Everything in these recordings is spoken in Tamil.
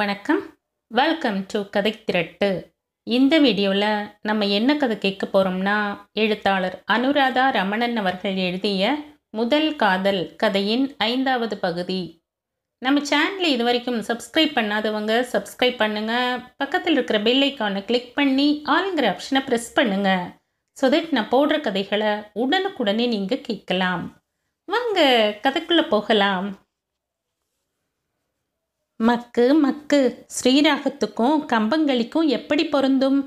வணக்கம் வெல்கம் டு கதை திரட்டு இந்த வீடியோவில் நம்ம என்ன கதை கேட்க போகிறோம்னா எழுத்தாளர் அனுராதா ரமணன் அவர்கள் எழுதிய முதல் காதல் கதையின் ஐந்தாவது பகுதி நம்ம சேனலில் இது வரைக்கும் சப்ஸ்கிரைப் பண்ணாதவங்க சப்ஸ்கிரைப் பண்ணுங்கள் பக்கத்தில் இருக்கிற பெல் கிளிக் பண்ணி ஆளுங்கிற ஆப்ஷனை ப்ரெஸ் பண்ணுங்கள் ஸோ தட் நான் போடுற கதைகளை உடனுக்குடனே நீங்கள் கேட்கலாம் வாங்க கதைக்குள்ளே போகலாம் மக்கு மக்கு ஸ்ரீராகத்துக்கும் கம்பங்களிக்கும் எப்படி பொருந்தும்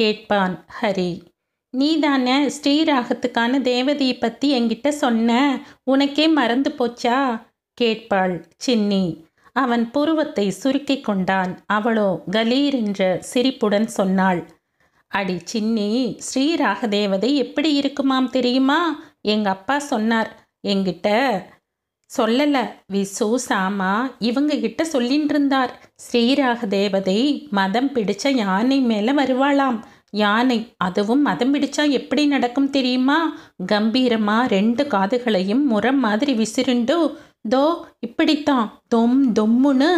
கேட்பான் ஹரி நீ தானே ஸ்ரீராகத்துக்கான தேவதையை பற்றி என்கிட்ட சொன்ன உனக்கே மறந்து போச்சா கேட்பாள் சின்னி அவன் புருவத்தை சுருக்கி கொண்டான் அவளோ கலீர் என்ற சிரிப்புடன் சொன்னாள் அடி சின்னி ஸ்ரீராக தேவதை எப்படி இருக்குமாம் தெரியுமா எங்கள் அப்பா சொன்னார் எங்கிட்ட சொல்லலை விசு சாமா இவங்க கிட்ட சொல்லின்னு இருந்தார் ஸ்ரீராக தேவதை மதம் பிடிச்ச யானை மேலே வருவாளாம் யானை அதுவும் மதம் பிடிச்சா எப்படி நடக்கும் தெரியுமா கம்பீரமா ரெண்டு காதுகளையும் முரம் மாதிரி விசிறுண்டு தோ இப்படித்தான் தொம் தொம்முன்னு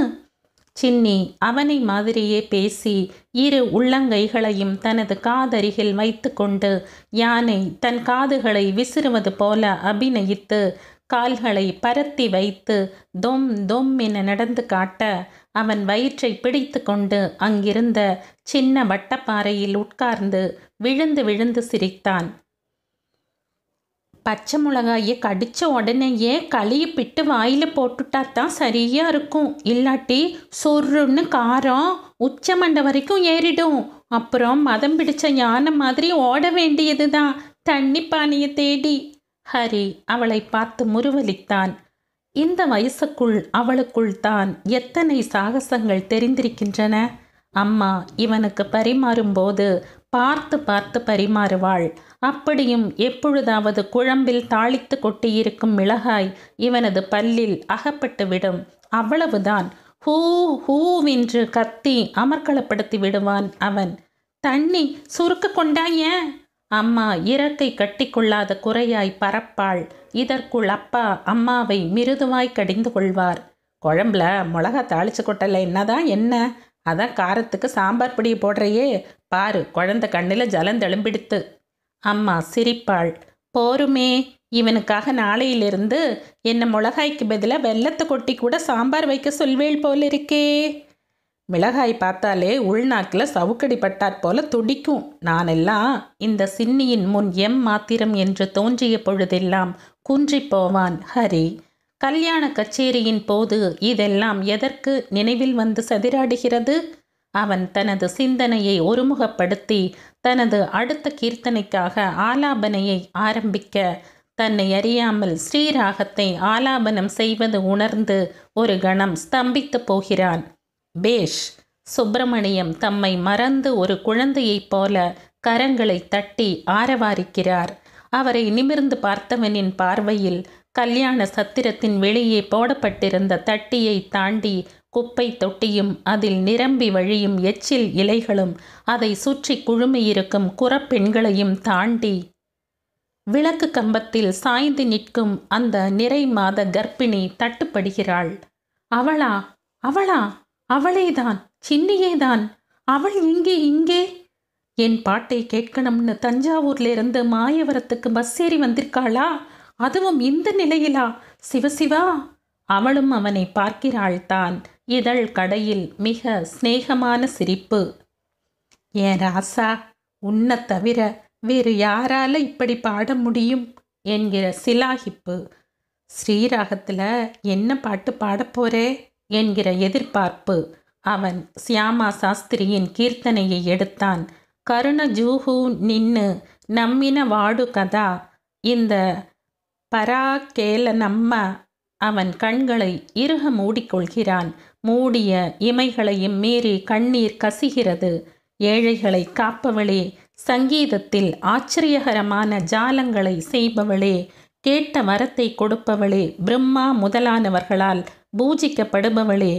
சின்னி அவனை மாதிரியே பேசி இரு உள்ளங்கைகளையும் தனது காதருகில் வைத்து கொண்டு யானை தன் காதுகளை விசிறுவது போல அபிநயித்து கால்களை பரத்தி வைத்து தொம் தொம் என நடந்து காட்ட அவன் வயிற்றை பிடித்து கொண்டு அங்கிருந்த சின்ன வட்டப்பாறையில் உட்கார்ந்து விழுந்து விழுந்து சிரித்தான் பச்சை மிளகாயை கடித்த உடனேயே களியை பிட்டு வாயில் போட்டுட்டா தான் சரியாக இருக்கும் இல்லாட்டி சொருன்னு காரம் உச்சமண்டை வரைக்கும் ஏறிடும் அப்புறம் மதம் பிடிச்ச யானை மாதிரி ஓட வேண்டியது தான் தண்ணி பானையை தேடி ஹரி அவளை பார்த்து முருவலித்தான் இந்த வயசுக்குள் அவளுக்குள் தான் எத்தனை சாகசங்கள் தெரிந்திருக்கின்றன அம்மா இவனுக்கு பரிமாறும்போது பார்த்து பார்த்து பரிமாறுவாள் அப்படியும் எப்பொழுதாவது குழம்பில் தாளித்து கொட்டியிருக்கும் மிளகாய் இவனது பல்லில் அகப்பட்டுவிடும் அவ்வளவுதான் ஹூ ஹூவென்று கத்தி அமர்களப்படுத்தி விடுவான் அவன் தண்ணி சுருக்க கொண்டாயே அம்மா இறக்கை கட்டிக்கொள்ளாத குறையாய் பறப்பாள் இதற்குள் அப்பா அம்மாவை மிருதுவாய் கடிந்து கொள்வார் குழம்புல மிளகா தாளிச்சு கொட்டலை என்னதான் என்ன அதான் காரத்துக்கு சாம்பார் பொடியை போடுறையே பாரு குழந்த கண்ணில் ஜலம் தெளும்பிடுத்து அம்மா சிரிப்பாள் போருமே இவனுக்காக நாளையிலிருந்து என்ன மிளகாய்க்கு பதிலாக வெள்ளத்தை கொட்டி கூட சாம்பார் வைக்க சொல்வேள் போல இருக்கே மிளகாய் பார்த்தாலே உள்நாக்கில் சவுக்கடி பட்டாற் போல துடிக்கும் நானெல்லாம் இந்த சின்னியின் முன் எம் மாத்திரம் என்று தோன்றிய பொழுதெல்லாம் குன்றி போவான் ஹரி கல்யாண கச்சேரியின் போது இதெல்லாம் எதற்கு நினைவில் வந்து சதிராடுகிறது அவன் தனது சிந்தனையை ஒருமுகப்படுத்தி தனது அடுத்த கீர்த்தனைக்காக ஆலாபனையை ஆரம்பிக்க தன்னை அறியாமல் ஸ்ரீராகத்தை ஆலாபனம் செய்வது உணர்ந்து ஒரு கணம் ஸ்தம்பித்து போகிறான் பேஷ் சுப்பிரமணியம் தம்மை மறந்து ஒரு குழந்தையைப் போல கரங்களை தட்டி ஆரவாரிக்கிறார் அவரை நிமிர்ந்து பார்த்தவனின் பார்வையில் கல்யாண சத்திரத்தின் வெளியே போடப்பட்டிருந்த தட்டியை தாண்டி குப்பை தொட்டியும் அதில் நிரம்பி வழியும் எச்சில் இலைகளும் அதை சுற்றி குழுமியிருக்கும் குறப்பெண்களையும் தாண்டி விளக்கு கம்பத்தில் சாய்ந்து நிற்கும் அந்த நிறை மாத கர்ப்பிணி தட்டுப்படுகிறாள் அவளா அவளா அவளேதான் சின்னியேதான் அவள் இங்கே இங்கே என் பாட்டை கேட்கணும்னு தஞ்சாவூர்ல இருந்து மாயவரத்துக்கு பஸ் ஏறி வந்திருக்காளா அதுவும் இந்த நிலையிலா சிவசிவா அவளும் அவனை பார்க்கிறாள் தான் இதழ் கடையில் மிக சிநேகமான சிரிப்பு ஏன் ராசா உன்னை தவிர வேறு யாரால இப்படி பாட முடியும் என்கிற சிலாகிப்பு ஸ்ரீராகத்தில் என்ன பாட்டு பாடப்போறே என்கிற எதிர்பார்ப்பு அவன் சியாமா சாஸ்திரியின் கீர்த்தனையை எடுத்தான் கருண ஜூஹு நின்னு நம்மின வாடு கதா இந்த கேல நம்ம அவன் கண்களை இறுக மூடிக்கொள்கிறான் மூடிய இமைகளையும் மீறி கண்ணீர் கசிகிறது ஏழைகளை காப்பவளே சங்கீதத்தில் ஆச்சரியகரமான ஜாலங்களை செய்பவளே கேட்ட வரத்தை கொடுப்பவளே பிரம்மா முதலானவர்களால் பூஜிக்கப்படுபவளே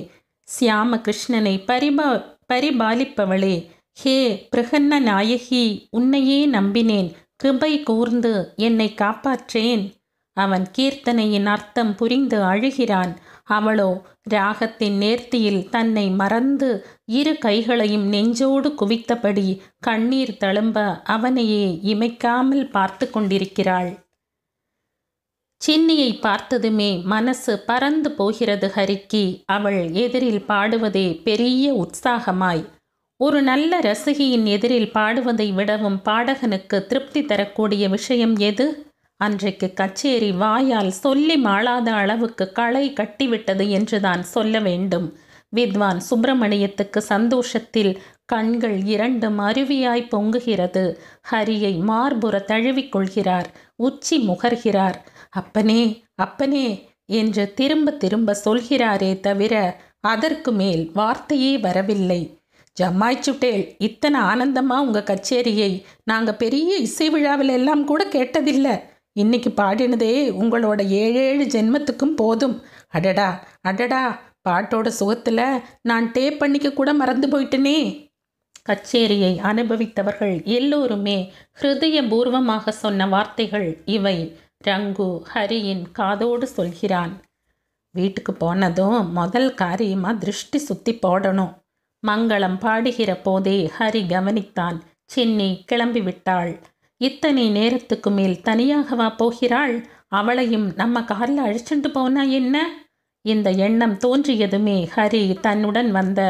சியாம கிருஷ்ணனை பரிபா பரிபாலிப்பவளே ஹே பிரகன்ன நாயகி உன்னையே நம்பினேன் கிருபை கூர்ந்து என்னை காப்பாற்றேன் அவன் கீர்த்தனையின் அர்த்தம் புரிந்து அழுகிறான் அவளோ ராகத்தின் நேர்த்தியில் தன்னை மறந்து இரு கைகளையும் நெஞ்சோடு குவித்தபடி கண்ணீர் தழும்ப அவனையே இமைக்காமல் பார்த்து கொண்டிருக்கிறாள் சின்னியை பார்த்ததுமே மனசு பறந்து போகிறது ஹரிக்கு அவள் எதிரில் பாடுவதே பெரிய உற்சாகமாய் ஒரு நல்ல ரசிகையின் எதிரில் பாடுவதை விடவும் பாடகனுக்கு திருப்தி தரக்கூடிய விஷயம் எது அன்றைக்கு கச்சேரி வாயால் சொல்லி மாளாத அளவுக்கு களை கட்டிவிட்டது என்றுதான் சொல்ல வேண்டும் வித்வான் சுப்பிரமணியத்துக்கு சந்தோஷத்தில் கண்கள் இரண்டும் அருவியாய் பொங்குகிறது ஹரியை மார்புற தழுவிக்கொள்கிறார் உச்சி முகர்கிறார் அப்பனே அப்பனே என்று திரும்ப திரும்ப சொல்கிறாரே தவிர அதற்கு மேல் வார்த்தையே வரவில்லை ஜம்மாய் சுட்டேல் இத்தனை ஆனந்தமாக உங்கள் கச்சேரியை நாங்கள் பெரிய இசை விழாவில் எல்லாம் கூட கேட்டதில்லை இன்னைக்கு பாடினதே உங்களோட ஏழேழு ஜென்மத்துக்கும் போதும் அடடா அடடா பாட்டோட சுகத்தில் நான் டேப் பண்ணிக்க கூட மறந்து போயிட்டனே கச்சேரியை அனுபவித்தவர்கள் எல்லோருமே ஹிருதயபூர்வமாக சொன்ன வார்த்தைகள் இவை ரங்கு ஹரியின் காதோடு சொல்கிறான் வீட்டுக்கு போனதும் முதல் காரியமாக திருஷ்டி சுத்தி போடணும் மங்களம் பாடுகிற போதே ஹரி கவனித்தான் சின்னி கிளம்பி விட்டாள் இத்தனை நேரத்துக்கு மேல் தனியாகவா போகிறாள் அவளையும் நம்ம காரில் அழிச்சுட்டு போனா என்ன இந்த எண்ணம் தோன்றியதுமே ஹரி தன்னுடன் வந்த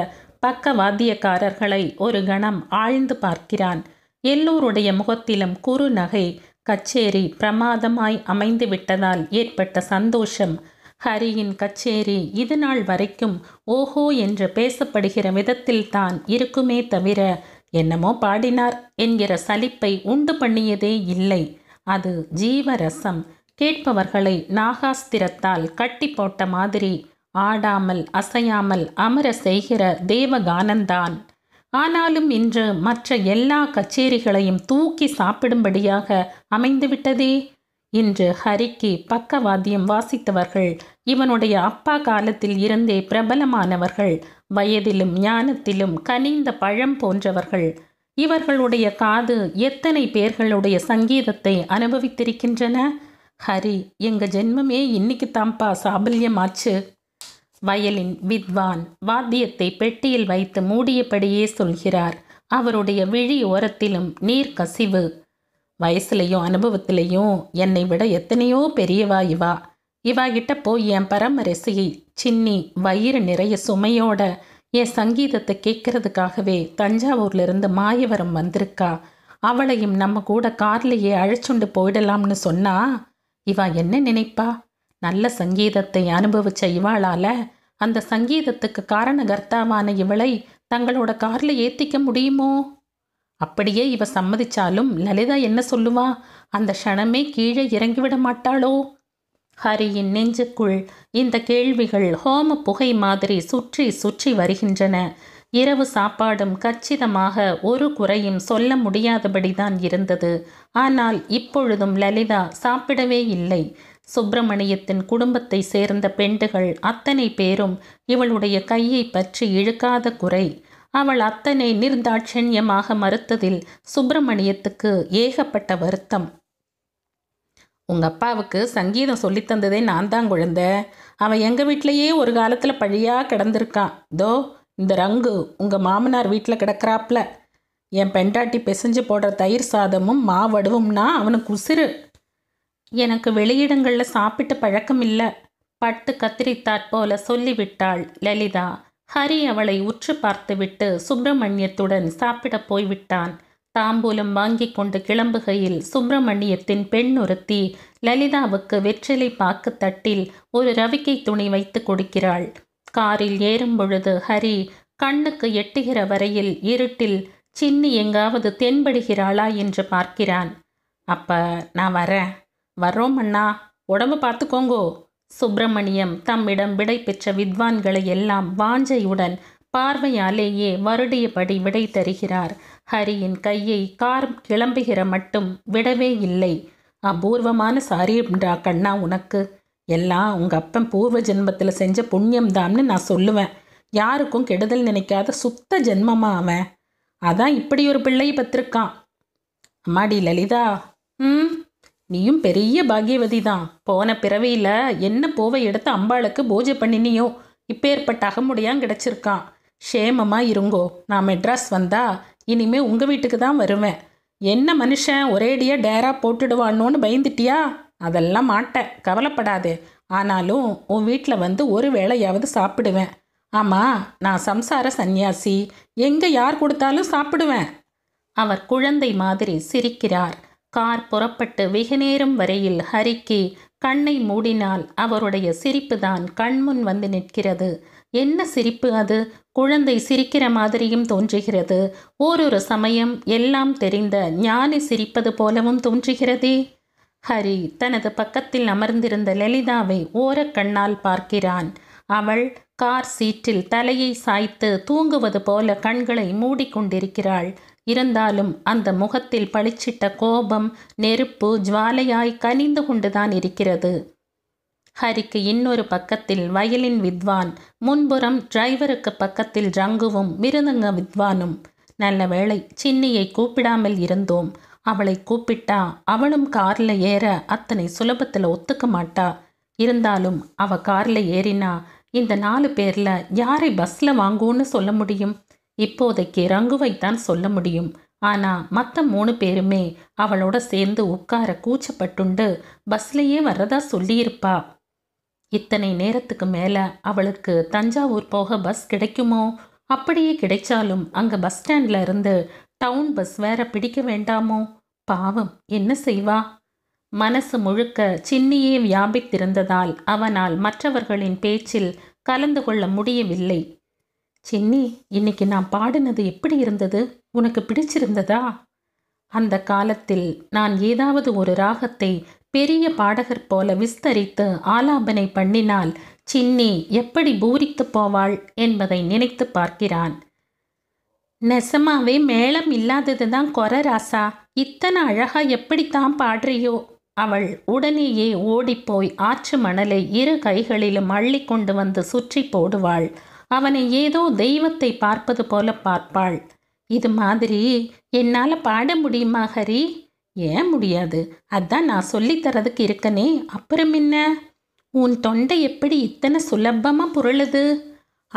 பக்கவாத்தியக்காரர்களை ஒரு கணம் ஆழ்ந்து பார்க்கிறான் எல்லோருடைய முகத்திலும் நகை கச்சேரி பிரமாதமாய் அமைந்து விட்டதால் ஏற்பட்ட சந்தோஷம் ஹரியின் கச்சேரி இது நாள் வரைக்கும் ஓஹோ என்று பேசப்படுகிற விதத்தில் தான் இருக்குமே தவிர என்னமோ பாடினார் என்கிற சலிப்பை உண்டு பண்ணியதே இல்லை அது ஜீவரசம் கேட்பவர்களை நாகாஸ்திரத்தால் கட்டி போட்ட மாதிரி ஆடாமல் அசையாமல் அமர செய்கிற தேவகானந்தான் ஆனாலும் இன்று மற்ற எல்லா கச்சேரிகளையும் தூக்கி சாப்பிடும்படியாக அமைந்துவிட்டதே இன்று ஹரிக்கு பக்கவாத்தியம் வாசித்தவர்கள் இவனுடைய அப்பா காலத்தில் இருந்தே பிரபலமானவர்கள் வயதிலும் ஞானத்திலும் கனிந்த பழம் போன்றவர்கள் இவர்களுடைய காது எத்தனை பேர்களுடைய சங்கீதத்தை அனுபவித்திருக்கின்றன ஹரி எங்க ஜென்மமே இன்னைக்கு தான்ப்பா சாபல்யமாச்சு வயலின் வித்வான் வாத்தியத்தை பெட்டியில் வைத்து மூடியபடியே சொல்கிறார் அவருடைய விழி ஓரத்திலும் நீர் கசிவு வயசுலையும் அனுபவத்திலையும் என்னை விட எத்தனையோ பெரியவா இவா இவா கிட்ட போய் என் பரமரசியை சின்னி வயிறு நிறைய சுமையோட என் சங்கீதத்தை கேட்கறதுக்காகவே தஞ்சாவூர்லேருந்து மாயவரம் வந்திருக்கா அவளையும் நம்ம கூட கார்லேயே அழைச்சுண்டு போயிடலாம்னு சொன்னா இவா என்ன நினைப்பா நல்ல சங்கீதத்தை அனுபவிச்ச இவாளால் அந்த சங்கீதத்துக்கு காரணகர்த்தாவான இவளை தங்களோட காரில் ஏற்றிக்க முடியுமோ அப்படியே இவ சம்மதிச்சாலும் லலிதா என்ன சொல்லுவா அந்த க்ஷணமே கீழே இறங்கிவிட மாட்டாளோ ஹரியின் நெஞ்சுக்குள் இந்த கேள்விகள் ஹோம புகை மாதிரி சுற்றி சுற்றி வருகின்றன இரவு சாப்பாடும் கச்சிதமாக ஒரு குறையும் சொல்ல முடியாதபடிதான் இருந்தது ஆனால் இப்பொழுதும் லலிதா சாப்பிடவே இல்லை சுப்பிரமணியத்தின் குடும்பத்தை சேர்ந்த பெண்டுகள் அத்தனை பேரும் இவளுடைய கையை பற்றி இழுக்காத குறை அவள் அத்தனை நிர்தாட்சண்யமாக மறுத்ததில் சுப்பிரமணியத்துக்கு ஏகப்பட்ட வருத்தம் உங்க அப்பாவுக்கு சங்கீதம் சொல்லித்தந்ததே நான் தான் குழந்த அவன் எங்கள் வீட்டிலையே ஒரு காலத்தில் பழியாக கிடந்திருக்கான் தோ இந்த ரங்கு உங்கள் மாமனார் வீட்டில் கிடக்கிறாப்ல என் பெண்டாட்டி பிசைஞ்சு போடுற தயிர் சாதமும் மாவடுவும்னா அவனுக்கு உசிறு எனக்கு வெளியிடங்களில் சாப்பிட்டு பழக்கம் இல்லை பட்டு கத்திரித்தாற் போல சொல்லிவிட்டாள் லலிதா ஹரி அவளை உற்று பார்த்துவிட்டு சுப்பிரமணியத்துடன் சாப்பிடப் போய்விட்டான் தாம்பூலம் வாங்கி கொண்டு கிளம்புகையில் சுப்பிரமணியத்தின் பெண் ஒருத்தி லலிதாவுக்கு வெற்றிலை பாக்கு தட்டில் ஒரு ரவிக்கை துணி வைத்து கொடுக்கிறாள் காரில் ஏறும் பொழுது ஹரி கண்ணுக்கு எட்டுகிற வரையில் இருட்டில் சின்னி எங்காவது தென்படுகிறாளா என்று பார்க்கிறான் அப்ப நான் வரேன் வர்றோம் அண்ணா உடம்பு பார்த்துக்கோங்கோ சுப்பிரமணியம் தம்மிடம் விடை பெற்ற வித்வான்களை எல்லாம் வாஞ்சையுடன் பார்வையாலேயே வருடியபடி விடை தருகிறார் ஹரியின் கையை கார் கிளம்புகிற மட்டும் விடவே இல்லை அபூர்வமான என்றா கண்ணா உனக்கு எல்லாம் உங்கள் அப்பன் பூர்வ ஜென்மத்தில் செஞ்ச புண்ணியம்தான்னு நான் சொல்லுவேன் யாருக்கும் கெடுதல் நினைக்காத சுத்த ஜென்மமா அவன் அதான் இப்படி ஒரு பிள்ளை பத்திருக்கான் அம்மாடி லலிதா ம் நீயும் பெரிய பாகியவதி தான் போன பிறவியில் என்ன போவை எடுத்து அம்பாளுக்கு பூஜை பண்ணினியோ இப்பேற்பட்ட அகமுடியான் கிடச்சிருக்கான் ஷேமமாக இருங்கோ நான் மெட்ராஸ் வந்தா இனிமே உங்கள் வீட்டுக்கு தான் வருவேன் என்ன மனுஷன் ஒரேடியாக டேரா போட்டுடுவானோன்னு பயந்துட்டியா அதெல்லாம் மாட்டேன் கவலைப்படாதே ஆனாலும் உன் வீட்டில் வந்து ஒரு வேளையாவது சாப்பிடுவேன் ஆமாம் நான் சம்சார சந்நியாசி எங்கே யார் கொடுத்தாலும் சாப்பிடுவேன் அவர் குழந்தை மாதிரி சிரிக்கிறார் கார் புறப்பட்டு வெகுநேரம் வரையில் ஹரிக்கு கண்ணை மூடினால் அவருடைய சிரிப்புதான் கண்முன் வந்து நிற்கிறது என்ன சிரிப்பு அது குழந்தை சிரிக்கிற மாதிரியும் தோன்றுகிறது ஓரொரு சமயம் எல்லாம் தெரிந்த ஞானி சிரிப்பது போலவும் தோன்றுகிறதே ஹரி தனது பக்கத்தில் அமர்ந்திருந்த லலிதாவை ஓரக்கண்ணால் பார்க்கிறான் அவள் கார் சீட்டில் தலையை சாய்த்து தூங்குவது போல கண்களை மூடிக்கொண்டிருக்கிறாள் இருந்தாலும் அந்த முகத்தில் பளிச்சிட்ட கோபம் நெருப்பு ஜுவாலையாய் கனிந்து கொண்டுதான் இருக்கிறது ஹரிக்கு இன்னொரு பக்கத்தில் வயலின் வித்வான் முன்புறம் டிரைவருக்கு பக்கத்தில் ரங்குவும் மிருதங்க வித்வானும் நல்ல வேளை சின்னியை கூப்பிடாமல் இருந்தோம் அவளை கூப்பிட்டா அவளும் கார்ல ஏற அத்தனை சுலபத்தில் ஒத்துக்க மாட்டா இருந்தாலும் அவ கார்ல ஏறினா இந்த நாலு பேர்ல யாரை பஸ்ல வாங்கும்னு சொல்ல முடியும் இப்போதைக்கு ரங்குவைத்தான் சொல்ல முடியும் ஆனால் மற்ற மூணு பேருமே அவளோட சேர்ந்து உட்கார கூச்சப்பட்டுண்டு பஸ்லேயே வர்றதா சொல்லியிருப்பா இத்தனை நேரத்துக்கு மேலே அவளுக்கு தஞ்சாவூர் போக பஸ் கிடைக்குமோ அப்படியே கிடைச்சாலும் அங்கே பஸ் ஸ்டாண்ட்ல இருந்து டவுன் பஸ் வேற பிடிக்க வேண்டாமோ பாவம் என்ன செய்வா மனசு முழுக்க சின்னியே வியாபித்திருந்ததால் அவனால் மற்றவர்களின் பேச்சில் கலந்து கொள்ள முடியவில்லை சின்னி இன்னைக்கு நான் பாடினது எப்படி இருந்தது உனக்கு பிடிச்சிருந்ததா அந்த காலத்தில் நான் ஏதாவது ஒரு ராகத்தை பெரிய பாடகர் போல விஸ்தரித்து ஆலாபனை பண்ணினால் சின்னி எப்படி பூரித்து போவாள் என்பதை நினைத்து பார்க்கிறான் நெசமாவே மேளம் இல்லாதது தான் கொர ராசா இத்தனை அழகா எப்படித்தான் பாடுறியோ அவள் உடனேயே ஓடிப்போய் ஆற்று மணலை இரு கைகளிலும் அள்ளி கொண்டு வந்து சுற்றி போடுவாள் அவனை ஏதோ தெய்வத்தை பார்ப்பது போல பார்ப்பாள் இது மாதிரி என்னால் பாட முடியுமா ஹரி ஏன் முடியாது அதான் நான் சொல்லித்தரதுக்கு இருக்கனே அப்புறம் என்ன உன் தொண்டை எப்படி இத்தனை சுலபமாக புரளுது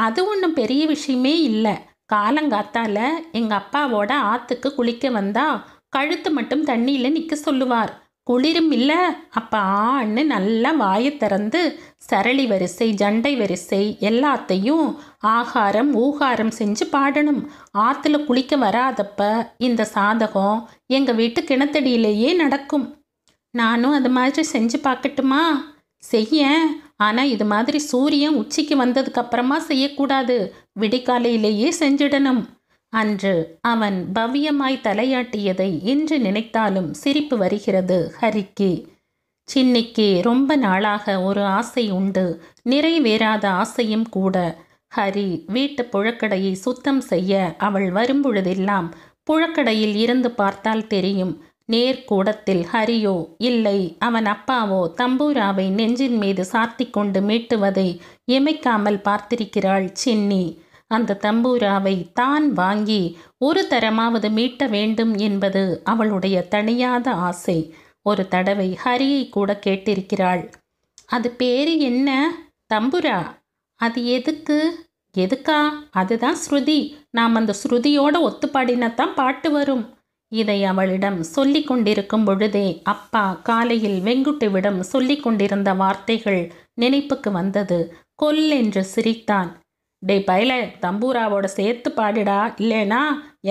அது ஒன்றும் பெரிய விஷயமே இல்லை காலங்காத்தால எங்கள் அப்பாவோட ஆற்றுக்கு குளிக்க வந்தா கழுத்து மட்டும் தண்ணியில் நிற்க சொல்லுவார் குளிரும் இல்லை அப்போ ஆண்ணு நல்லா வாயை திறந்து சரளி வரிசை ஜண்டை வரிசை எல்லாத்தையும் ஆகாரம் ஊகாரம் செஞ்சு பாடணும் ஆற்றுல குளிக்க வராதப்ப இந்த சாதகம் எங்கள் வீட்டு கிணத்தடியிலேயே நடக்கும் நானும் அது மாதிரி செஞ்சு பார்க்கட்டுமா செய்ய ஆனால் இது மாதிரி சூரியன் உச்சிக்கு வந்ததுக்கப்புறமா செய்யக்கூடாது விடிக்காலையிலேயே செஞ்சிடணும் அன்று அவன் பவ்யமாய் தலையாட்டியதை இன்று நினைத்தாலும் சிரிப்பு வருகிறது ஹரிக்கு சின்னிக்கு ரொம்ப நாளாக ஒரு ஆசை உண்டு நிறைவேறாத ஆசையும் கூட ஹரி வீட்டு புழக்கடையை சுத்தம் செய்ய அவள் வரும்பொழுதெல்லாம் புழக்கடையில் இருந்து பார்த்தால் தெரியும் நேர்கூடத்தில் ஹரியோ இல்லை அவன் அப்பாவோ தம்பூராவை நெஞ்சின் மீது சாத்தி கொண்டு மீட்டுவதை எமைக்காமல் பார்த்திருக்கிறாள் சின்னி அந்த தம்பூராவை தான் வாங்கி ஒரு தரமாவது மீட்ட வேண்டும் என்பது அவளுடைய தணியாத ஆசை ஒரு தடவை ஹரியை கூட கேட்டிருக்கிறாள் அது பேரு என்ன தம்புரா அது எதுக்கு எதுக்கா அதுதான் ஸ்ருதி நாம் அந்த ஸ்ருதியோட ஒத்துப்பாடினத்தான் பாட்டு வரும் இதை அவளிடம் சொல்லி கொண்டிருக்கும் பொழுதே அப்பா காலையில் வெங்குட்டுவிடம் சொல்லி கொண்டிருந்த வார்த்தைகள் நினைப்புக்கு வந்தது கொல் என்று சிரித்தான் டே பயல தம்பூராவோட சேர்த்து பாடிடா இல்லைனா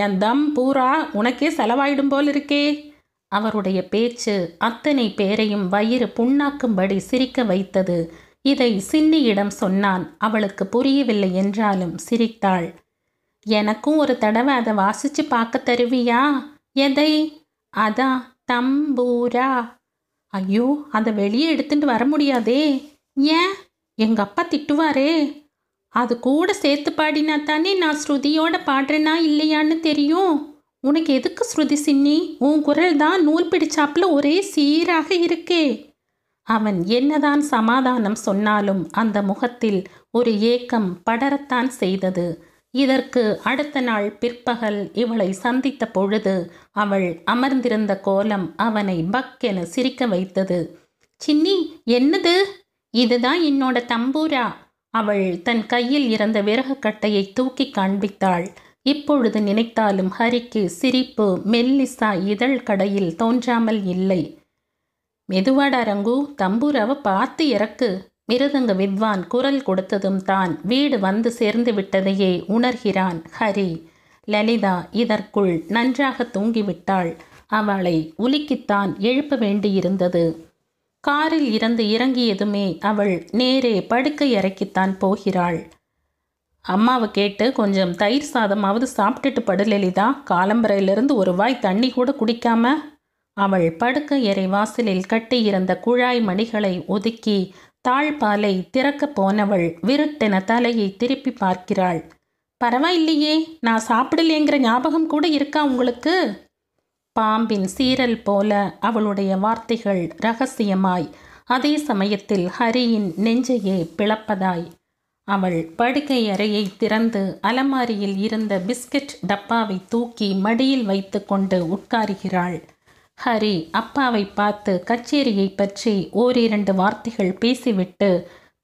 என் தம் பூரா உனக்கே செலவாயிடும் போல் இருக்கே அவருடைய பேச்சு அத்தனை பேரையும் வயிறு புண்ணாக்கும்படி சிரிக்க வைத்தது இதை சின்னியிடம் சொன்னான் அவளுக்கு புரியவில்லை என்றாலும் சிரித்தாள் எனக்கும் ஒரு தடவை அதை வாசிச்சு பார்க்க தருவியா எதை அதான் தம்பூரா ஐயோ அதை வெளியே எடுத்துட்டு வர முடியாதே ஏன் எங்கள் அப்பா திட்டுவாரே அது கூட சேர்த்து பாடினா தானே நான் ஸ்ருதியோட பாடுறேனா இல்லையான்னு தெரியும் உனக்கு எதுக்கு ஸ்ருதி சின்னி உன் குரல் தான் நூல் பிடிச்சாப்புல ஒரே சீராக இருக்கே அவன் என்னதான் சமாதானம் சொன்னாலும் அந்த முகத்தில் ஒரு ஏக்கம் படரத்தான் செய்தது இதற்கு அடுத்த நாள் பிற்பகல் இவளை சந்தித்த பொழுது அவள் அமர்ந்திருந்த கோலம் அவனை பக்கென சிரிக்க வைத்தது சின்னி என்னது இதுதான் என்னோட தம்பூரா அவள் தன் கையில் இருந்த விறகுக்கட்டையை தூக்கி காண்பித்தாள் இப்பொழுது நினைத்தாலும் ஹரிக்கு சிரிப்பு மெல்லிசா இதழ் கடையில் தோன்றாமல் இல்லை மெதுவாடா ரங்கு தம்பூராவை பார்த்து இறக்கு மிருதங்க வித்வான் குரல் கொடுத்ததும் தான் வீடு வந்து சேர்ந்து விட்டதையே உணர்கிறான் ஹரி லலிதா இதற்குள் நன்றாக தூங்கிவிட்டாள் அவளை உலுக்கித்தான் எழுப்ப வேண்டியிருந்தது காரில் இருந்து இறங்கியதுமே அவள் நேரே படுக்கை அறைக்குத்தான் போகிறாள் அம்மாவை கேட்டு கொஞ்சம் தயிர் சாதமாவது சாப்பிட்டுட்டு படுலலிதா காலம்பரையிலிருந்து ஒரு வாய் தண்ணி கூட குடிக்காம அவள் படுக்கை எறை வாசலில் கட்டியிருந்த குழாய் மணிகளை ஒதுக்கி தாழ்பாலை திறக்கப் போனவள் விருட்டென தலையை திருப்பி பார்க்கிறாள் பரவாயில்லையே நான் சாப்பிடலேங்கிற ஞாபகம் கூட இருக்கா உங்களுக்கு பாம்பின் சீரல் போல அவளுடைய வார்த்தைகள் ரகசியமாய் அதே சமயத்தில் ஹரியின் நெஞ்சையே பிளப்பதாய் அவள் படுக்கை அறையை திறந்து அலமாரியில் இருந்த பிஸ்கட் டப்பாவை தூக்கி மடியில் வைத்துக்கொண்டு உட்காருகிறாள் ஹரி அப்பாவை பார்த்து கச்சேரியை பற்றி ஓரிரண்டு வார்த்தைகள் பேசிவிட்டு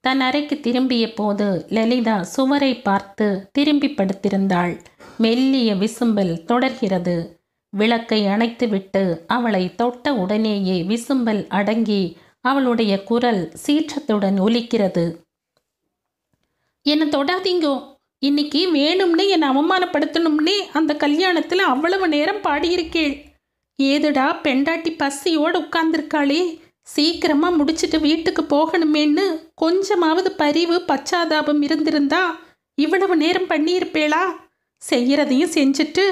தன் அறைக்கு திரும்பிய போது லலிதா சுவரை பார்த்து திரும்பி படுத்திருந்தாள் மெல்லிய விசும்பல் தொடர்கிறது விளக்கை அணைத்துவிட்டு அவளை தொட்ட உடனேயே விசும்பல் அடங்கி அவளுடைய குரல் சீற்றத்துடன் ஒலிக்கிறது என்னை தொடாதீங்கோ இன்னைக்கு வேணும்னு என்னை அவமானப்படுத்தணும்னே அந்த கல்யாணத்தில் அவ்வளவு நேரம் பாடியிருக்கேள் ஏதுடா பெண்டாட்டி பசியோடு உட்கார்ந்துருக்காளே சீக்கிரமா முடிச்சிட்டு வீட்டுக்கு போகணுமேன்னு கொஞ்சமாவது பரிவு பச்சாதாபம் இருந்திருந்தா இவ்வளவு நேரம் பண்ணியிருப்பேளா செய்கிறதையும் செஞ்சுட்டு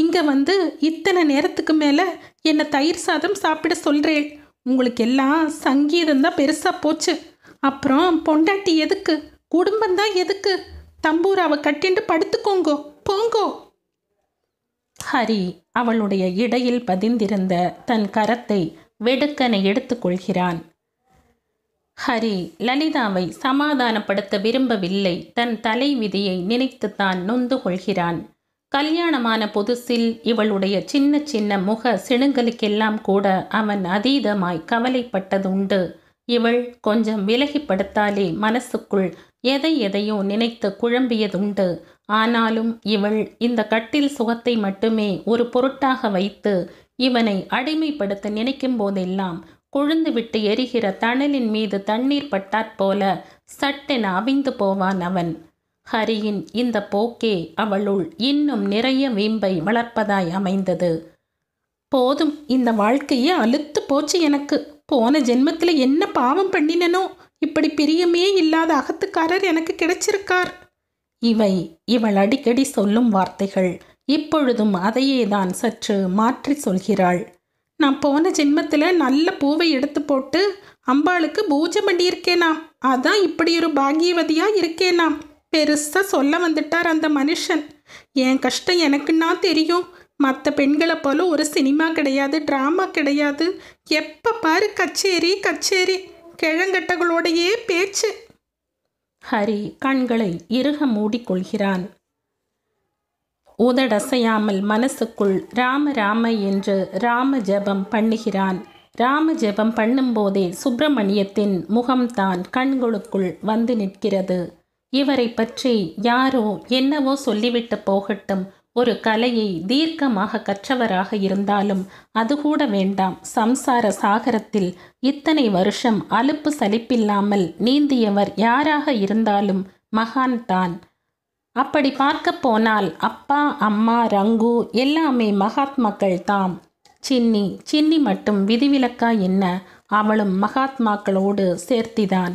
இங்கே வந்து இத்தனை நேரத்துக்கு மேலே என்னை தயிர் சாதம் சாப்பிட சொல்கிறேன் உங்களுக்கு எல்லாம் சங்கீதம் தான் பெருசாக போச்சு அப்புறம் பொண்டாட்டி எதுக்கு குடும்பம் தான் எதுக்கு தம்பூராவை கட்டிண்டு படுத்துக்கோங்கோ போங்கோ ஹரி அவளுடைய இடையில் பதிந்திருந்த தன் கரத்தை வெடுக்கனை எடுத்துக்கொள்கிறான் ஹரி லலிதாவை சமாதானப்படுத்த விரும்பவில்லை தன் தலைவிதியை நினைத்துத்தான் நொந்து கொள்கிறான் கல்யாணமான புதுசில் இவளுடைய சின்ன சின்ன முக சிணுங்களுக்கெல்லாம் கூட அவன் அதீதமாய் கவலைப்பட்டதுண்டு இவள் கொஞ்சம் விலகிப்படுத்தாலே மனசுக்குள் எதை எதையோ நினைத்து குழம்பியதுண்டு ஆனாலும் இவள் இந்த கட்டில் சுகத்தை மட்டுமே ஒரு பொருட்டாக வைத்து இவனை அடிமைப்படுத்த நினைக்கும் போதெல்லாம் கொழுந்து விட்டு எரிகிற தணலின் மீது தண்ணீர் பட்டாற் போல சட்டென அவிந்து போவான் அவன் ஹரியின் இந்த போக்கே அவளுள் இன்னும் நிறைய வீம்பை வளர்ப்பதாய் அமைந்தது போதும் இந்த வாழ்க்கையே அழுத்து போச்சு எனக்கு போன ஜென்மத்தில் என்ன பாவம் பண்ணினனோ இப்படி பிரியமே இல்லாத அகத்துக்காரர் எனக்கு கிடைச்சிருக்கார் இவை இவள் அடிக்கடி சொல்லும் வார்த்தைகள் இப்பொழுதும் அதையே தான் சற்று மாற்றி சொல்கிறாள் நான் போன ஜென்மத்தில் நல்ல பூவை எடுத்து போட்டு அம்பாளுக்கு பூஜை பண்ணியிருக்கேனாம் அதான் இப்படி ஒரு பாகியவதியாக இருக்கேனாம் பெருசாக சொல்ல வந்துட்டார் அந்த மனுஷன் என் கஷ்டம் எனக்குன்னா தெரியும் மற்ற பெண்களை போல ஒரு சினிமா கிடையாது ட்ராமா கிடையாது எப்போ பாரு கச்சேரி கச்சேரி கிழங்கட்டகளோடையே பேச்சு ஹரி கண்களை இறுக மூடிக்கொள்கிறான் உதடசையாமல் மனசுக்குள் ராம ராம என்று ராம ஜபம் பண்ணுகிறான் ராம ஜபம் பண்ணும்போதே சுப்பிரமணியத்தின் முகம்தான் கண்களுக்குள் வந்து நிற்கிறது இவரை பற்றி யாரோ என்னவோ சொல்லிவிட்டு போகட்டும் ஒரு கலையை தீர்க்கமாக கற்றவராக இருந்தாலும் அது கூட வேண்டாம் சம்சார சாகரத்தில் இத்தனை வருஷம் அலுப்பு சலிப்பில்லாமல் நீந்தியவர் யாராக இருந்தாலும் மகான் தான் அப்படி பார்க்க போனால் அப்பா அம்மா ரங்கு எல்லாமே மகாத்மாக்கள் தாம் சின்னி சின்னி மட்டும் விதிவிலக்கா என்ன அவளும் மகாத்மாக்களோடு சேர்த்திதான்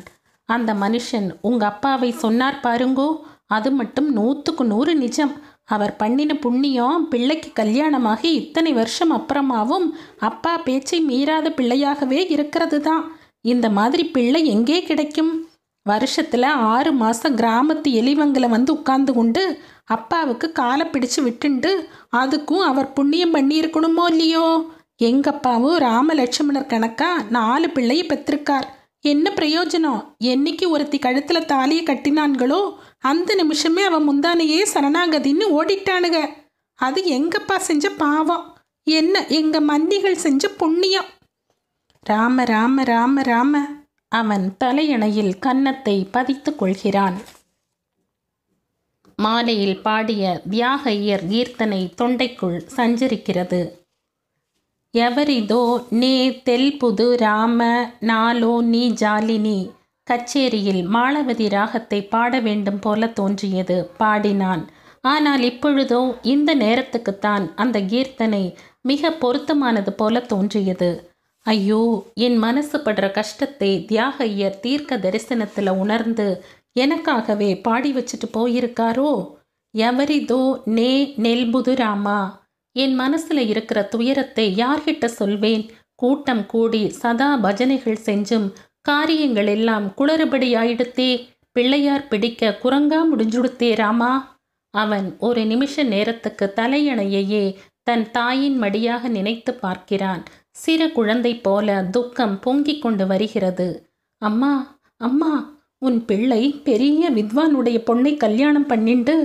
அந்த மனுஷன் உங்க அப்பாவை சொன்னார் பாருங்கோ அது மட்டும் நூற்றுக்கு நூறு நிஜம் அவர் பண்ணின புண்ணியம் பிள்ளைக்கு கல்யாணமாகி இத்தனை வருஷம் அப்புறமாவும் அப்பா பேச்சை மீறாத பிள்ளையாகவே இருக்கிறது தான் இந்த மாதிரி பிள்ளை எங்கே கிடைக்கும் வருஷத்தில் ஆறு மாதம் கிராமத்து எலிவங்களை வந்து உட்கார்ந்து கொண்டு அப்பாவுக்கு காலை பிடிச்சு விட்டுண்டு அதுக்கும் அவர் புண்ணியம் பண்ணியிருக்கணுமோ இல்லையோ எங்கப்பாவும் ராமலட்சுமணர் கணக்கா நாலு பிள்ளையை பெற்றிருக்கார் என்ன பிரயோஜனம் என்னைக்கு ஒருத்தி கழுத்தில் தாலியை கட்டினான்களோ அந்த நிமிஷமே அவன் முந்தானையே சரணாகதின்னு ஓடிட்டானுங்க அது எங்கப்பா செஞ்ச பாவம் என்ன எங்கள் மந்திகள் செஞ்ச புண்ணியம் ராம ராம ராம ராம அவன் தலையணையில் கன்னத்தை பதித்து கொள்கிறான் மாலையில் பாடிய தியாகையர் கீர்த்தனை தொண்டைக்குள் சஞ்சரிக்கிறது எவரிதோ நே புது ராம நாலோ நீ ஜாலினி கச்சேரியில் மாளவதி ராகத்தை பாட வேண்டும் போல தோன்றியது பாடினான் ஆனால் இப்பொழுதோ இந்த நேரத்துக்குத்தான் அந்த கீர்த்தனை மிக பொருத்தமானது போல தோன்றியது ஐயோ என் மனசு படுற கஷ்டத்தை தியாக ஐயர் தீர்க்க தரிசனத்தில் உணர்ந்து எனக்காகவே பாடி வச்சுட்டு போயிருக்காரோ எவரிதோ நே நெல் புதுராமா என் மனசில் இருக்கிற துயரத்தை யார்கிட்ட சொல்வேன் கூட்டம் கூடி சதா பஜனைகள் செஞ்சும் காரியங்கள் எல்லாம் குளறுபடி ஆயிடுத்தே பிள்ளையார் பிடிக்க குரங்கா முடிஞ்சுடுத்தே ராமா அவன் ஒரு நிமிஷ நேரத்துக்கு தலையணையையே தன் தாயின் மடியாக நினைத்து பார்க்கிறான் சிறு குழந்தை போல துக்கம் பொங்கிக் கொண்டு வருகிறது அம்மா அம்மா உன் பிள்ளை பெரிய வித்வானுடைய பொண்ணை கல்யாணம் பண்ணிண்டு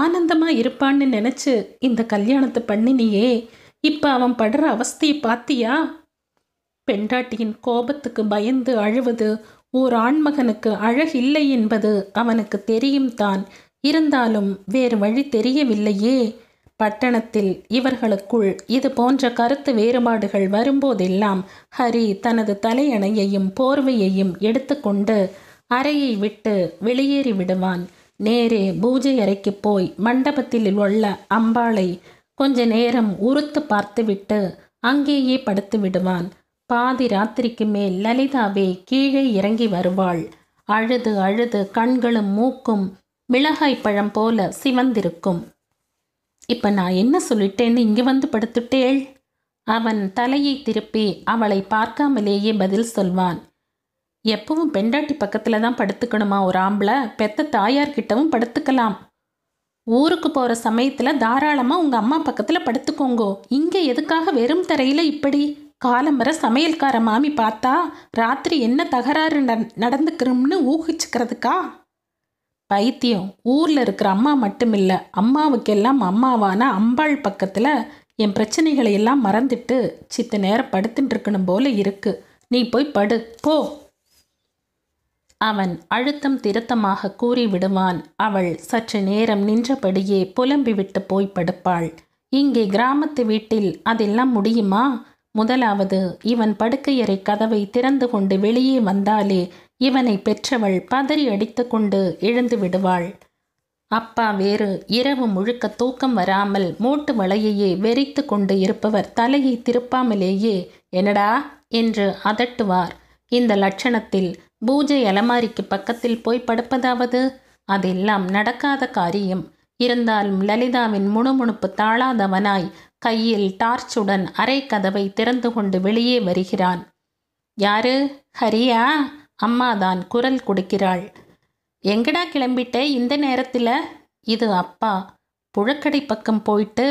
ஆனந்தமா இருப்பான்னு நினைச்சு இந்த கல்யாணத்தை பண்ணினியே இப்ப அவன் படுற அவஸ்தையை பாத்தியா பெண்டாட்டியின் கோபத்துக்கு பயந்து அழுவது ஓர் ஆண்மகனுக்கு அழகில்லை என்பது அவனுக்கு தெரியும் தான் இருந்தாலும் வேறு வழி தெரியவில்லையே பட்டணத்தில் இவர்களுக்குள் இது போன்ற கருத்து வேறுபாடுகள் வரும்போதெல்லாம் ஹரி தனது தலையணையையும் போர்வையையும் எடுத்துக்கொண்டு அறையை விட்டு வெளியேறி விடுவான் நேரே பூஜை அறைக்கு போய் மண்டபத்தில் உள்ள அம்பாளை கொஞ்ச நேரம் உறுத்து பார்த்துவிட்டு அங்கேயே படுத்து விடுவான் பாதி ராத்திரிக்கு மேல் லலிதாவே கீழே இறங்கி வருவாள் அழுது அழுது கண்களும் மூக்கும் மிளகாய் பழம் போல சிவந்திருக்கும் இப்போ நான் என்ன சொல்லிட்டேன்னு இங்கே வந்து படுத்துட்டேள் அவன் தலையை திருப்பி அவளை பார்க்காமலேயே பதில் சொல்வான் எப்பவும் பெண்டாட்டி பக்கத்தில் தான் படுத்துக்கணுமா ஒரு ஆம்பளை பெத்த தாயார்கிட்டவும் படுத்துக்கலாம் ஊருக்கு போகிற சமயத்தில் தாராளமாக உங்கள் அம்மா பக்கத்தில் படுத்துக்கோங்கோ இங்கே எதுக்காக வெறும் தரையில் இப்படி காலம் வர சமையல்கார மாமி பார்த்தா ராத்திரி என்ன தகராறு நடந்துக்கிறோம்னு ஊகிச்சுக்கிறதுக்கா பைத்தியம் ஊரில் இருக்கிற அம்மா மட்டும் இல்லை அம்மாவுக்கெல்லாம் அம்மாவான அம்பாள் பக்கத்தில் என் பிரச்சனைகளை எல்லாம் மறந்துட்டு சித்த நேரம் படுத்துட்டு இருக்கணும் போல இருக்கு நீ போய் படு போ அவன் அழுத்தம் திருத்தமாக கூறி விடுவான் அவள் சற்று நேரம் நின்றபடியே புலம்பிவிட்டு போய் படுப்பாள் இங்கே கிராமத்து வீட்டில் அதெல்லாம் முடியுமா முதலாவது இவன் படுக்கையறை கதவை திறந்து கொண்டு வெளியே வந்தாலே இவனை பெற்றவள் பதறி அடித்து கொண்டு எழுந்து விடுவாள் அப்பா வேறு இரவு முழுக்க தூக்கம் வராமல் மூட்டு வலையையே வெறித்து கொண்டு இருப்பவர் தலையை திருப்பாமலேயே என்னடா என்று அதட்டுவார் இந்த லட்சணத்தில் பூஜை அலமாரிக்கு பக்கத்தில் போய் படுப்பதாவது அதெல்லாம் நடக்காத காரியம் இருந்தாலும் லலிதாவின் முணுமுணுப்பு தாளாதவனாய் கையில் டார்ச்சுடன் அரை கதவை திறந்து கொண்டு வெளியே வருகிறான் யாரு ஹரியா அம்மாதான் குரல் கொடுக்கிறாள் எங்கடா கிளம்பிட்ட இந்த நேரத்தில் இது அப்பா புழக்கடை பக்கம் போயிட்டு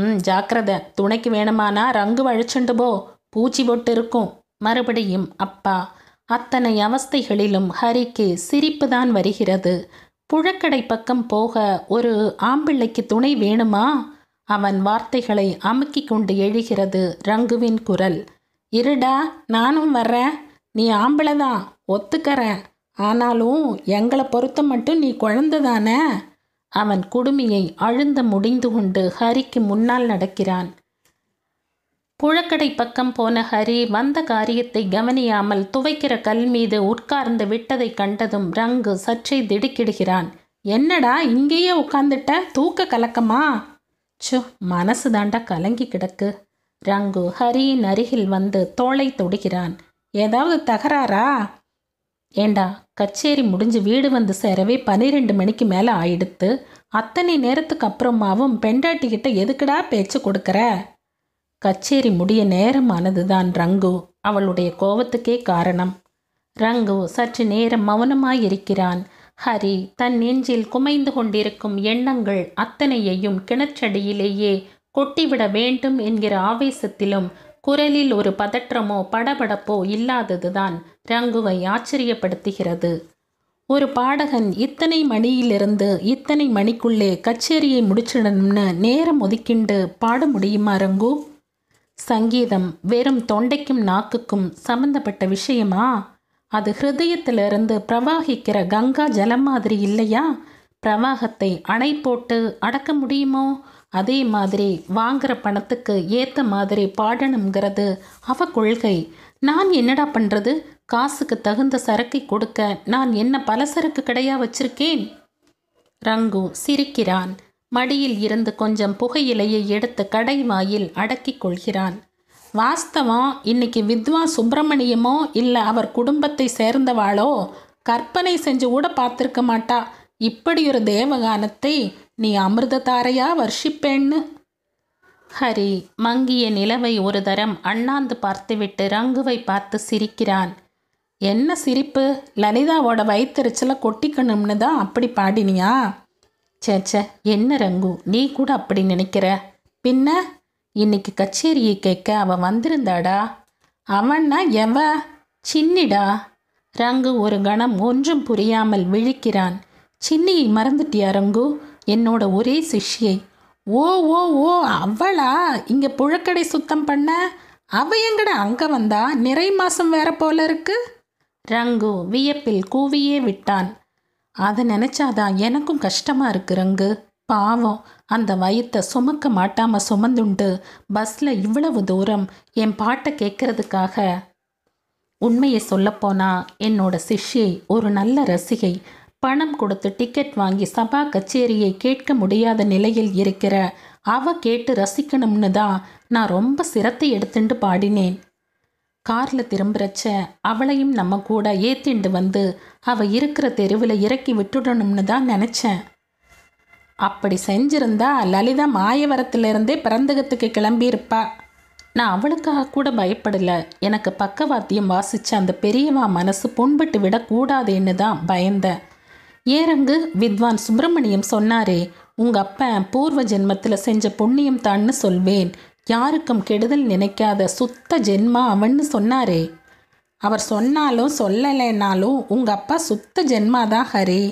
ம் ஜாக்கிரதை துணைக்கு வேணுமானா ரங்கு வழிச்சுண்டு போ பூச்சி போட்டு இருக்கும் மறுபடியும் அப்பா அத்தனை அவஸ்தைகளிலும் ஹரிக்கு சிரிப்பு தான் வருகிறது புழக்கடை பக்கம் போக ஒரு ஆம்பிள்ளைக்கு துணை வேணுமா அவன் வார்த்தைகளை அமுக்கி கொண்டு எழுகிறது ரங்குவின் குரல் இருடா நானும் வர்றேன் நீ ஆம்பளை தான் ஒத்துக்கறேன் ஆனாலும் எங்களை பொறுத்த மட்டும் நீ குழந்ததானே தானே அவன் குடுமியை அழுந்த முடிந்து கொண்டு ஹரிக்கு முன்னால் நடக்கிறான் புழக்கடை பக்கம் போன ஹரி வந்த காரியத்தை கவனியாமல் துவைக்கிற கல் மீது உட்கார்ந்து விட்டதை கண்டதும் ரங்கு சற்றே திடுக்கிடுகிறான் என்னடா இங்கேயே உட்கார்ந்துட்ட தூக்க கலக்கமா சு மனசு தாண்டா கலங்கி கிடக்கு ரங்கு ஹரியின் அருகில் வந்து தோலை தொடுகிறான் ஏதாவது தகராறா ஏண்டா கச்சேரி முடிஞ்சு வீடு வந்து சேரவே பன்னிரெண்டு மணிக்கு மேலே ஆயிடுத்து அத்தனை நேரத்துக்கு அப்புறமாவும் பெண்டாட்டிக்கிட்ட எதுக்குடா பேச்சு கொடுக்குற கச்சேரி முடிய நேரமானது தான் ரங்கு அவளுடைய கோபத்துக்கே காரணம் ரங்கு சற்று நேரம் மௌனமாயிருக்கிறான் ஹரி தன் நெஞ்சில் குமைந்து கொண்டிருக்கும் எண்ணங்கள் அத்தனையையும் கிணற்றடியிலேயே கொட்டிவிட வேண்டும் என்கிற ஆவேசத்திலும் குரலில் ஒரு பதற்றமோ படபடப்போ இல்லாததுதான் ரங்குவை ஆச்சரியப்படுத்துகிறது ஒரு பாடகன் இத்தனை மணியிலிருந்து இத்தனை மணிக்குள்ளே கச்சேரியை முடிச்சிடணும்னு நேரம் ஒதுக்கிண்டு பாட முடியுமா ரங்கு சங்கீதம் வெறும் தொண்டைக்கும் நாக்குக்கும் சம்பந்தப்பட்ட விஷயமா அது ஹிருதயத்திலிருந்து பிரவாகிக்கிற கங்கா ஜலம் மாதிரி இல்லையா பிரவாகத்தை அணை போட்டு அடக்க முடியுமோ அதே மாதிரி வாங்குகிற பணத்துக்கு ஏற்ற மாதிரி பாடணுங்கிறது அவ கொள்கை நான் என்னடா பண்ணுறது காசுக்கு தகுந்த சரக்கை கொடுக்க நான் என்ன பல சரக்கு கடையாக வச்சிருக்கேன் ரங்கு சிரிக்கிறான் மடியில் இருந்து கொஞ்சம் புகையிலையை எடுத்து கடை வாயில் அடக்கி கொள்கிறான் வாஸ்தவம் இன்னைக்கு வித்வா சுப்பிரமணியமோ இல்லை அவர் குடும்பத்தை சேர்ந்தவாளோ கற்பனை செஞ்சு கூட பார்த்துருக்க மாட்டா இப்படி ஒரு தேவகானத்தை நீ அமிர்ததாரையா வர்ஷிப்பேன்னு ஹரி மங்கிய நிலவை ஒரு தரம் அண்ணாந்து பார்த்துவிட்டு ரங்குவை பார்த்து சிரிக்கிறான் என்ன சிரிப்பு லலிதாவோட வயிற்றுச்சலை கொட்டிக்கணும்னு தான் அப்படி பாடினியா சேச்ச என்ன ரங்கு நீ கூட அப்படி நினைக்கிற பின்ன இன்னைக்கு கச்சேரியை கேட்க அவன் வந்திருந்தாடா அவன்னா எவ சின்னிடா ரங்கு ஒரு கணம் ஒன்றும் புரியாமல் விழிக்கிறான் சின்னியை மறந்துட்டியா ரங்கு என்னோட ஒரே சிஷ்யை ஓ ஓ ஓ அவளா இங்கே புழக்கடை சுத்தம் பண்ண அவ எங்கட அங்கே வந்தா நிறை மாதம் வேற போல இருக்கு ரங்கு வியப்பில் கூவியே விட்டான் அதை நினச்சாதான் எனக்கும் கஷ்டமாக இருக்கு ரங்கு பாவம் அந்த வயிற்றை சுமக்க மாட்டாமல் சுமந்துண்டு பஸ்ஸில் இவ்வளவு தூரம் என் பாட்டை கேட்கறதுக்காக உண்மையை சொல்லப்போனா என்னோட சிஷ்யை ஒரு நல்ல ரசிகை பணம் கொடுத்து டிக்கெட் வாங்கி சபா கச்சேரியை கேட்க முடியாத நிலையில் இருக்கிற அவ கேட்டு ரசிக்கணும்னு தான் நான் ரொம்ப சிரத்தை எடுத்துட்டு பாடினேன் காரில் திரும்புறச்ச அவளையும் நம்ம கூட ஏத்திண்டு வந்து அவ இருக்கிற தெருவில் இறக்கி விட்டுடணும்னு தான் நினச்சேன் அப்படி செஞ்சிருந்தா லலிதா மாயவரத்திலிருந்தே பிறந்தகத்துக்கு கிளம்பியிருப்பா நான் அவளுக்காக கூட பயப்படலை எனக்கு பக்கவாத்தியம் வாசித்த அந்த பெரியவா மனசு புண்பட்டு விடக்கூடாதேன்னு தான் பயந்தேன் ஏரங்கு வித்வான் சுப்பிரமணியம் சொன்னாரே உங்கள் அப்ப பூர்வ ஜென்மத்தில் செஞ்ச புண்ணியம் தான்னு சொல்வேன் யாருக்கும் கெடுதல் நினைக்காத சுத்த ஜென்மா அவன்னு சொன்னாரே அவர் சொன்னாலும் சொல்லலைனாலும் உங்கள் அப்பா சுத்த ஜென்மாதான் ஹரே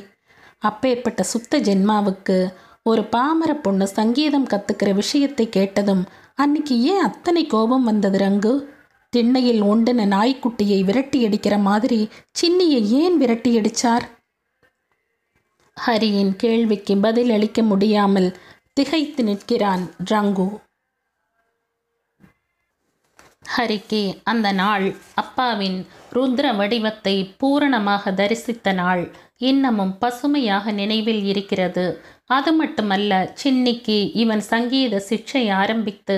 அப்பேற்பட்ட சுத்த ஜென்மாவுக்கு ஒரு பாமர பொண்ணு சங்கீதம் கற்றுக்கிற விஷயத்தை கேட்டதும் அன்னைக்கு ஏன் அத்தனை கோபம் வந்தது ரங்கு திண்ணையில் ஒண்டின நாய்க்குட்டியை விரட்டி அடிக்கிற மாதிரி சின்னியை ஏன் விரட்டி அடித்தார் ஹரியின் கேள்விக்கு பதிலளிக்க முடியாமல் திகைத்து நிற்கிறான் ரங்கு ஹரிக்கு அந்த நாள் அப்பாவின் ருத்ர வடிவத்தை பூரணமாக தரிசித்த நாள் இன்னமும் பசுமையாக நினைவில் இருக்கிறது அது மட்டுமல்ல சின்னிக்கு இவன் சங்கீத சிக்ஷை ஆரம்பித்து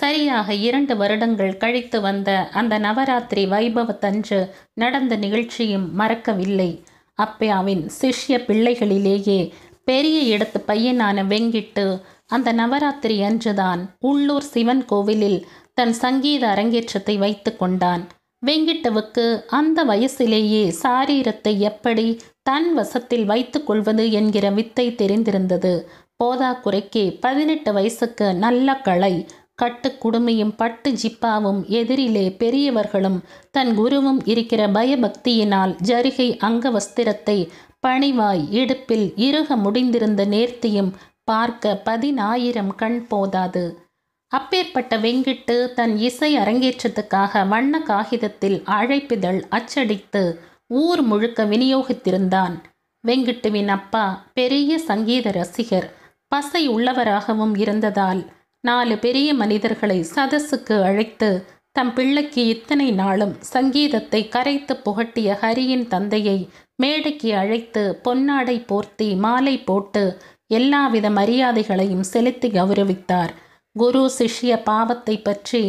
சரியாக இரண்டு வருடங்கள் கழித்து வந்த அந்த நவராத்திரி வைபவத்தன்று நடந்த நிகழ்ச்சியும் மறக்கவில்லை அப்பையாவின் சிஷ்ய பிள்ளைகளிலேயே பெரிய இடத்து பையனான வெங்கிட்டு அந்த நவராத்திரி அன்றுதான் உள்ளூர் சிவன் கோவிலில் தன் சங்கீத அரங்கேற்றத்தை வைத்து கொண்டான் வெங்கிட்டவுக்கு அந்த வயசிலேயே சாரீரத்தை எப்படி தன் வசத்தில் வைத்து கொள்வது என்கிற வித்தை தெரிந்திருந்தது போதா குறைக்கு பதினெட்டு வயசுக்கு நல்ல களை கட்டுக்குடுமையும் பட்டு ஜிப்பாவும் எதிரிலே பெரியவர்களும் தன் குருவும் இருக்கிற பயபக்தியினால் ஜரிகை அங்கவஸ்திரத்தை பணிவாய் இடுப்பில் இறுக முடிந்திருந்த நேர்த்தியும் பார்க்க பதினாயிரம் கண் போதாது அப்பேற்பட்ட வெங்கிட்டு தன் இசை அரங்கேற்றத்துக்காக வண்ண காகிதத்தில் அழைப்பிதழ் அச்சடித்து ஊர் முழுக்க விநியோகித்திருந்தான் வெங்கிட்டுவின் அப்பா பெரிய சங்கீத ரசிகர் பசை உள்ளவராகவும் இருந்ததால் நாலு பெரிய மனிதர்களை சதசுக்கு அழைத்து தம் பிள்ளைக்கு இத்தனை நாளும் சங்கீதத்தை கரைத்து புகட்டிய ஹரியின் தந்தையை மேடைக்கு அழைத்து பொன்னாடை போர்த்தி மாலை போட்டு எல்லாவித மரியாதைகளையும் செலுத்தி கௌரவித்தார் குரு சிஷ்ய பாவத்தை பற்றி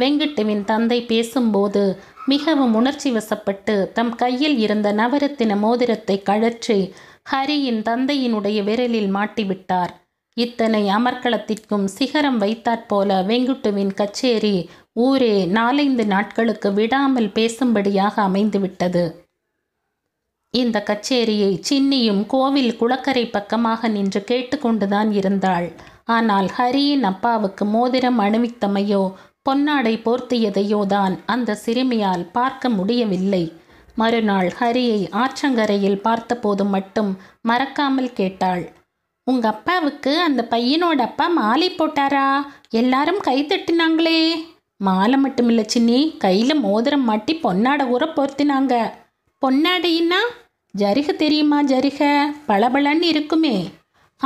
வெங்கட்டுவின் தந்தை பேசும்போது மிகவும் உணர்ச்சி வசப்பட்டு தம் கையில் இருந்த நவரத்தின மோதிரத்தை கழற்றி ஹரியின் தந்தையினுடைய விரலில் மாட்டிவிட்டார் இத்தனை அமர்க்களத்திற்கும் சிகரம் வைத்தாற்போல வெங்குட்டுவின் கச்சேரி ஊரே நாலைந்து நாட்களுக்கு விடாமல் பேசும்படியாக அமைந்துவிட்டது இந்த கச்சேரியை சின்னியும் கோவில் குளக்கரை பக்கமாக நின்று கேட்டுக்கொண்டுதான் இருந்தாள் ஆனால் ஹரியின் அப்பாவுக்கு மோதிரம் அணிவித்தமையோ பொன்னாடை போர்த்தியதையோ தான் அந்த சிறுமியால் பார்க்க முடியவில்லை மறுநாள் ஹரியை ஆற்றங்கரையில் பார்த்தபோது மட்டும் மறக்காமல் கேட்டாள் உங்க அப்பாவுக்கு அந்த பையனோட அப்பா மாலை போட்டாரா எல்லாரும் கை தட்டினாங்களே மாலை மட்டும் இல்லை சின்னி கையில் மோதிரம் மாட்டி பொன்னாடை ஊற பொருத்தினாங்க பொன்னாடையின்னா ஜரிக தெரியுமா ஜரிக பளபளன்னு இருக்குமே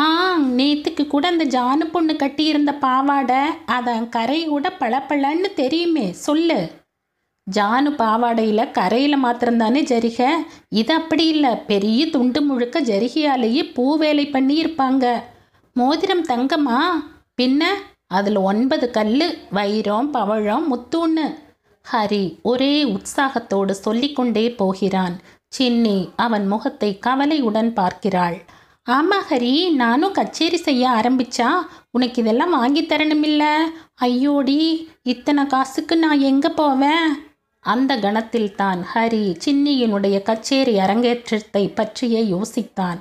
ஆ நேத்துக்கு கூட அந்த ஜானு பொண்ணு கட்டியிருந்த பாவாடை அதன் கரை கூட பளபளன்னு தெரியுமே சொல்லு ஜானு பாவாடையில் கரையில் மாத்திரம்தானே ஜரிகை இது அப்படி இல்லை பெரிய துண்டு முழுக்க ஜரிகையாலேயே பூ வேலை பண்ணியிருப்பாங்க மோதிரம் தங்கம்மா பின்ன அதில் ஒன்பது கல் வைரம் பவழம் முத்துன்னு ஹரி ஒரே உற்சாகத்தோடு சொல்லிக்கொண்டே போகிறான் சின்னி அவன் முகத்தை கவலையுடன் பார்க்கிறாள் ஆமாம் ஹரி நானும் கச்சேரி செய்ய ஆரம்பிச்சா உனக்கு இதெல்லாம் வாங்கி தரணுமில்ல ஐயோடி இத்தனை காசுக்கு நான் எங்கே போவேன் அந்த கணத்தில்தான் ஹரி சின்னியினுடைய கச்சேரி அரங்கேற்றத்தை பற்றியே யோசித்தான்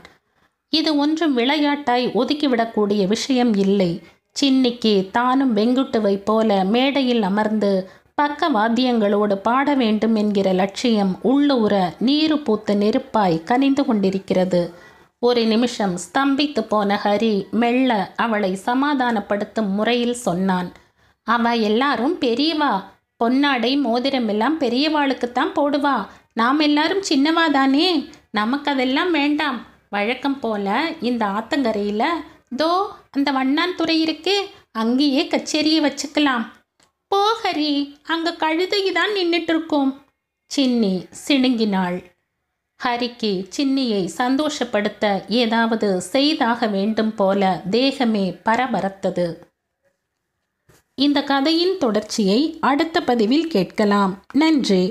இது ஒன்றும் விளையாட்டாய் ஒதுக்கிவிடக்கூடிய விஷயம் இல்லை சின்னிக்கு தானும் வெங்குட்டுவை போல மேடையில் அமர்ந்து பக்கவாத்தியங்களோடு பாட வேண்டும் என்கிற லட்சியம் உள்ளூர நீரு பூத்து நெருப்பாய் கனிந்து கொண்டிருக்கிறது ஒரு நிமிஷம் ஸ்தம்பித்து போன ஹரி மெல்ல அவளை சமாதானப்படுத்தும் முறையில் சொன்னான் அவ எல்லாரும் பெரியவா பொன்னாடை மோதிரம் எல்லாம் பெரியவாளுக்குத்தான் போடுவா நாம் எல்லாரும் சின்னவா தானே நமக்கு அதெல்லாம் வேண்டாம் வழக்கம் போல இந்த ஆத்தங்கரையில் தோ அந்த வண்ணான் துறை இருக்கு அங்கேயே கச்சேரியை வச்சுக்கலாம் போஹரி அங்க அங்கே கழுதை தான் நின்றுட்டு இருக்கோம் சின்னி சிணுங்கினாள் ஹரிக்கு சின்னியை சந்தோஷப்படுத்த ஏதாவது செய்தாக வேண்டும் போல தேகமே பரபரத்தது இந்த கதையின் தொடர்ச்சியை அடுத்த பதிவில் கேட்கலாம் நன்றி